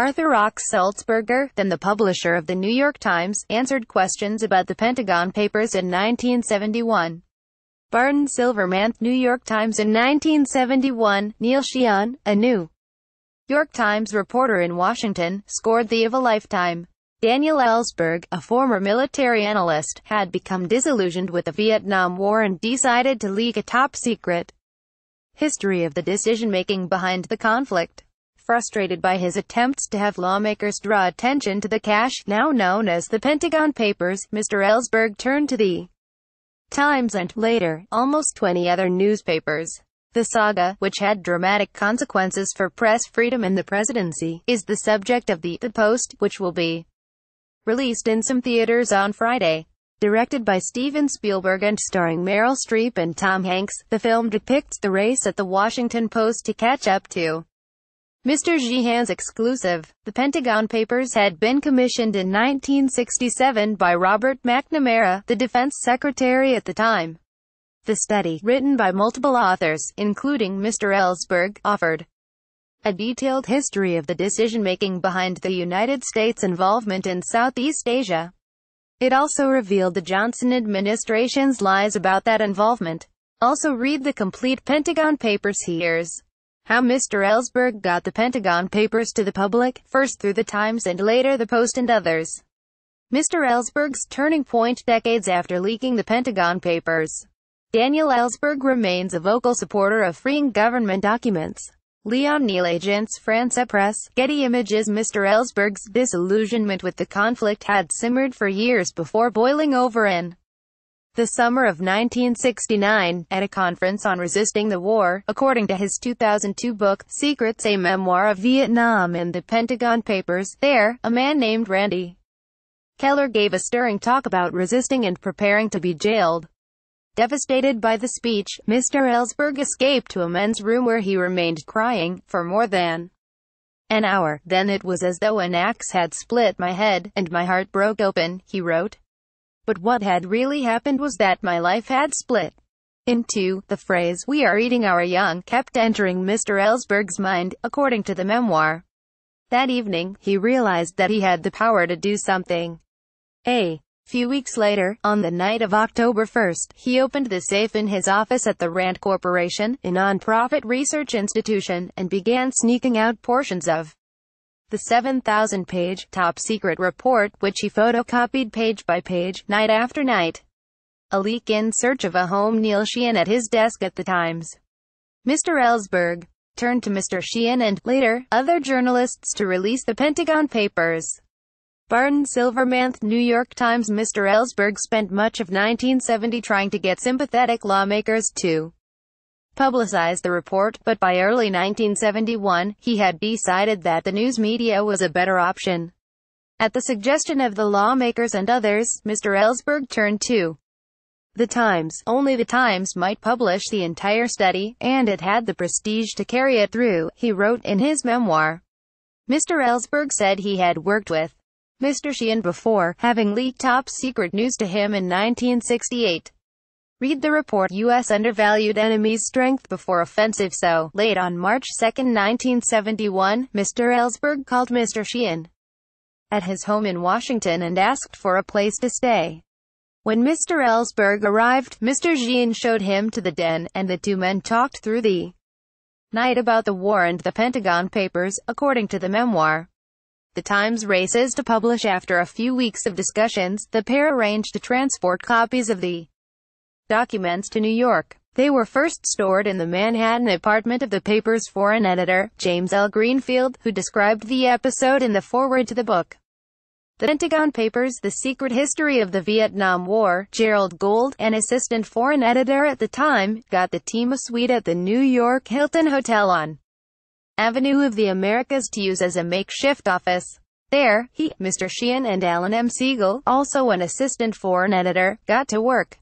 Arthur Rock Salzberger, then the publisher of The New York Times, answered questions about the Pentagon Papers in 1971. Barton Silverman, New York Times in 1971, Neil Sheehan, a New York Times reporter in Washington, scored the of a lifetime. Daniel Ellsberg, a former military analyst, had become disillusioned with the Vietnam War and decided to leak a top secret history of the decision-making behind the conflict. Frustrated by his attempts to have lawmakers draw attention to the cache, now known as the Pentagon Papers, Mr. Ellsberg turned to the Times and, later, almost 20 other newspapers. The saga, which had dramatic consequences for press freedom in the presidency, is the subject of the, the Post, which will be released in some theaters on Friday. Directed by Steven Spielberg and starring Meryl Streep and Tom Hanks, the film depicts the race at the Washington Post to catch up to Mr. Jihan's exclusive. The Pentagon Papers had been commissioned in 1967 by Robert McNamara, the defense secretary at the time. The study, written by multiple authors, including Mr. Ellsberg, offered a detailed history of the decision-making behind the United States' involvement in Southeast Asia. It also revealed the Johnson administration's lies about that involvement. Also read the complete Pentagon Papers here. How Mr. Ellsberg got the Pentagon Papers to the public, first through the Times and later the Post and others. Mr. Ellsberg's turning point decades after leaking the Pentagon Papers. Daniel Ellsberg remains a vocal supporter of freeing government documents. Leon Neal Agents France Press, Getty Images Mr. Ellsberg's disillusionment with the conflict had simmered for years before boiling over in the summer of 1969, at a conference on resisting the war, according to his 2002 book, Secrets A Memoir of Vietnam and the Pentagon Papers, there, a man named Randy Keller gave a stirring talk about resisting and preparing to be jailed. Devastated by the speech, Mr. Ellsberg escaped to a men's room where he remained crying, for more than an hour. Then it was as though an axe had split my head, and my heart broke open, he wrote. But what had really happened was that my life had split. In two, the phrase, we are eating our young, kept entering Mr. Ellsberg's mind, according to the memoir. That evening, he realized that he had the power to do something. A few weeks later, on the night of October 1st, he opened the safe in his office at the Rand Corporation, a nonprofit research institution, and began sneaking out portions of the 7,000-page, top-secret report, which he photocopied page by page, night after night. A leak in search of a home Neil Sheehan at his desk at the Times. Mr. Ellsberg turned to Mr. Sheehan and, later, other journalists to release the Pentagon Papers. Barton Silvermanth, New York Times Mr. Ellsberg spent much of 1970 trying to get sympathetic lawmakers to Publicized the report, but by early 1971, he had decided that the news media was a better option. At the suggestion of the lawmakers and others, Mr. Ellsberg turned to the Times. Only the Times might publish the entire study, and it had the prestige to carry it through, he wrote in his memoir. Mr. Ellsberg said he had worked with Mr. Sheehan before, having leaked top secret news to him in 1968. Read the report U.S. undervalued enemy's strength before offensive so, late on March 2, 1971, Mr. Ellsberg called Mr. Sheehan at his home in Washington and asked for a place to stay. When Mr. Ellsberg arrived, Mr. Sheehan showed him to the den, and the two men talked through the night about the war and the Pentagon Papers, according to the memoir. The Times races to publish after a few weeks of discussions, the pair arranged to transport copies of the documents to New York. They were first stored in the Manhattan apartment of the paper's foreign editor, James L. Greenfield, who described the episode in the foreword to the book. The Pentagon Papers, The Secret History of the Vietnam War, Gerald Gould, an assistant foreign editor at the time, got the team a suite at the New York Hilton Hotel on Avenue of the Americas to use as a makeshift office. There, he, Mr. Sheehan and Alan M. Siegel, also an assistant foreign editor, got to work.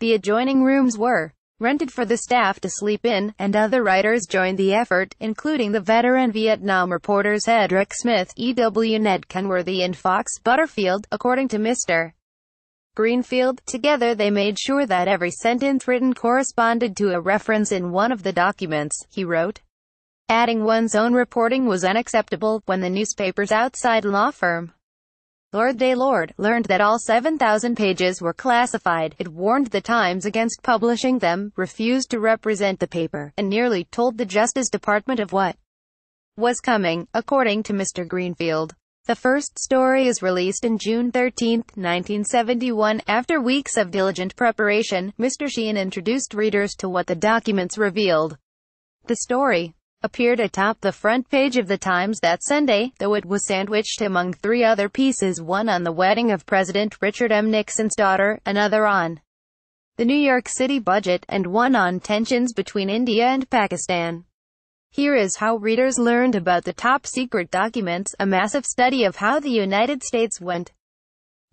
The adjoining rooms were rented for the staff to sleep in, and other writers joined the effort, including the veteran Vietnam reporters Hedrick Smith, E.W. Ned Kenworthy and Fox Butterfield, according to Mr. Greenfield. Together they made sure that every sentence written corresponded to a reference in one of the documents, he wrote. Adding one's own reporting was unacceptable, when the newspaper's outside law firm Lord Day Lord, learned that all 7,000 pages were classified, it warned the Times against publishing them, refused to represent the paper, and nearly told the Justice Department of what was coming, according to Mr. Greenfield. The first story is released in June 13, 1971. After weeks of diligent preparation, Mr. Sheehan introduced readers to what the documents revealed. The story appeared atop the front page of the Times that Sunday, though it was sandwiched among three other pieces one on the wedding of President Richard M. Nixon's daughter, another on the New York City budget, and one on tensions between India and Pakistan. Here is how readers learned about the top secret documents, a massive study of how the United States went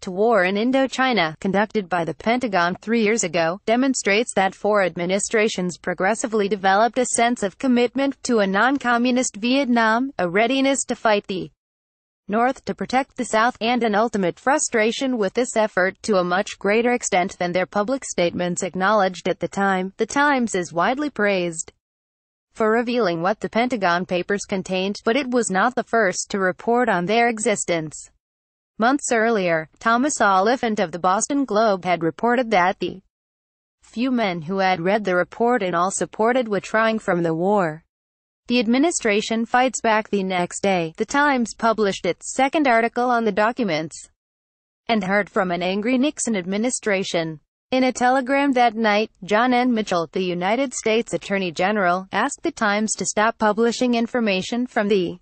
to War in Indochina, conducted by the Pentagon three years ago, demonstrates that four administrations progressively developed a sense of commitment to a non-communist Vietnam, a readiness to fight the North to protect the South, and an ultimate frustration with this effort to a much greater extent than their public statements acknowledged at the time. The Times is widely praised for revealing what the Pentagon Papers contained, but it was not the first to report on their existence. Months earlier, Thomas Oliphant of the Boston Globe had reported that the few men who had read the report and all supported were trying from the war. The administration fights back the next day. The Times published its second article on the documents and heard from an angry Nixon administration. In a telegram that night, John N. Mitchell, the United States Attorney General, asked the Times to stop publishing information from the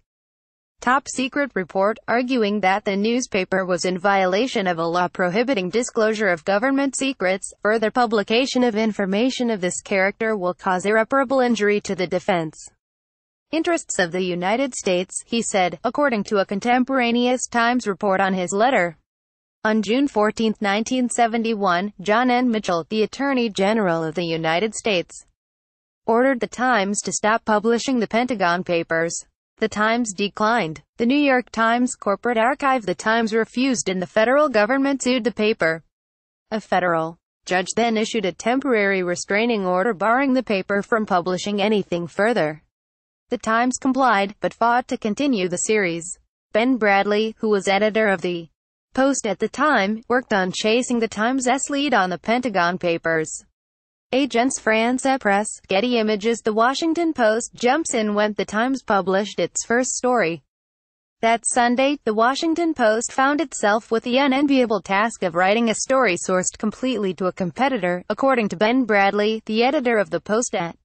top secret report, arguing that the newspaper was in violation of a law prohibiting disclosure of government secrets. Further publication of information of this character will cause irreparable injury to the defense interests of the United States, he said, according to a contemporaneous Times report on his letter. On June 14, 1971, John N. Mitchell, the Attorney General of the United States, ordered the Times to stop publishing the Pentagon Papers. The Times declined. The New York Times corporate archive The Times refused and the federal government sued the paper. A federal judge then issued a temporary restraining order barring the paper from publishing anything further. The Times complied, but fought to continue the series. Ben Bradley, who was editor of the Post at the time, worked on chasing the Times' lead on the Pentagon Papers. Agence France-Presse, Getty Images The Washington Post jumps in when The Times published its first story. That Sunday, The Washington Post found itself with the unenviable task of writing a story sourced completely to a competitor, according to Ben Bradley, the editor of The Post at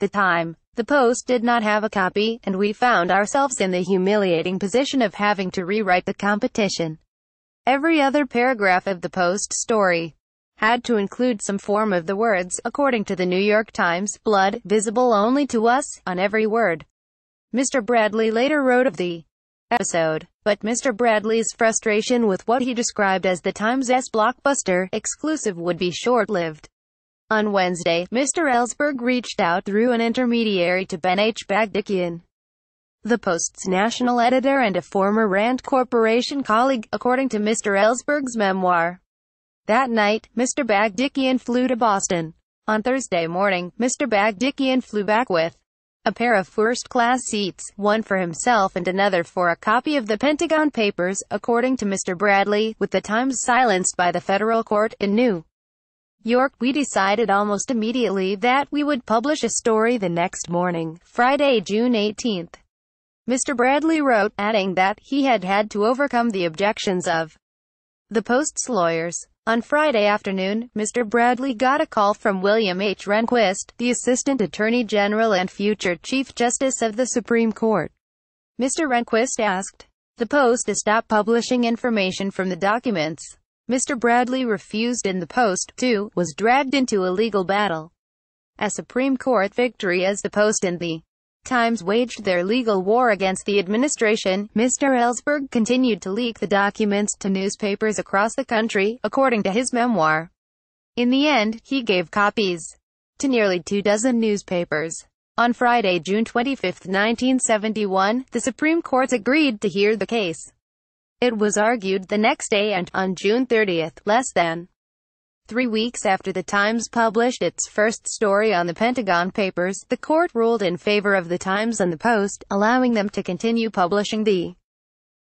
the time. The Post did not have a copy, and we found ourselves in the humiliating position of having to rewrite the competition. Every other paragraph of the Post story had to include some form of the words, according to the New York Times, blood, visible only to us, on every word. Mr. Bradley later wrote of the episode. But Mr. Bradley's frustration with what he described as the Times' blockbuster exclusive would be short-lived. On Wednesday, Mr. Ellsberg reached out through an intermediary to Ben H. Bagdikian, the Post's national editor and a former Rand Corporation colleague, according to Mr. Ellsberg's memoir. That night, Mr. Bagdikian flew to Boston. On Thursday morning, Mr. Bagdikian flew back with a pair of first-class seats, one for himself and another for a copy of the Pentagon Papers, according to Mr. Bradley, with the Times silenced by the federal court in New York. We decided almost immediately that we would publish a story the next morning, Friday, June 18th. Mr. Bradley wrote, adding that he had had to overcome the objections of the Post's lawyers. On Friday afternoon, Mr. Bradley got a call from William H. Rehnquist, the Assistant Attorney General and future Chief Justice of the Supreme Court. Mr. Rehnquist asked the Post to stop publishing information from the documents. Mr. Bradley refused and the Post, too, was dragged into a legal battle. A Supreme Court victory as the Post and the times waged their legal war against the administration, Mr. Ellsberg continued to leak the documents to newspapers across the country, according to his memoir. In the end, he gave copies to nearly two dozen newspapers. On Friday, June 25, 1971, the Supreme Court agreed to hear the case. It was argued the next day and, on June 30, less than Three weeks after The Times published its first story on the Pentagon Papers, the court ruled in favor of The Times and The Post, allowing them to continue publishing the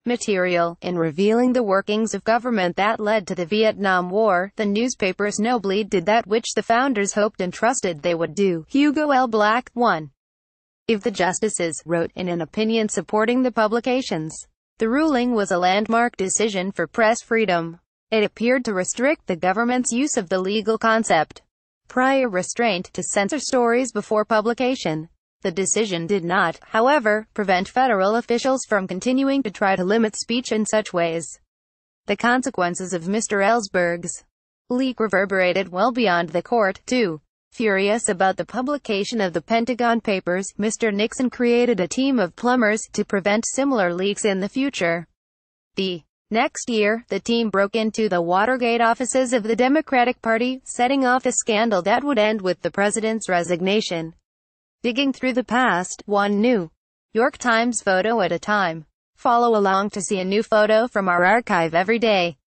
material. In revealing the workings of government that led to the Vietnam War, the newspapers nobly did that which the founders hoped and trusted they would do. Hugo L. Black, 1. If the justices, wrote in an opinion supporting the publications. The ruling was a landmark decision for press freedom. It appeared to restrict the government's use of the legal concept prior restraint to censor stories before publication. The decision did not, however, prevent federal officials from continuing to try to limit speech in such ways. The consequences of Mr. Ellsberg's leak reverberated well beyond the court, too. Furious about the publication of the Pentagon Papers, Mr. Nixon created a team of plumbers to prevent similar leaks in the future. The Next year, the team broke into the Watergate offices of the Democratic Party, setting off a scandal that would end with the president's resignation. Digging through the past, one new York Times photo at a time. Follow along to see a new photo from our archive every day.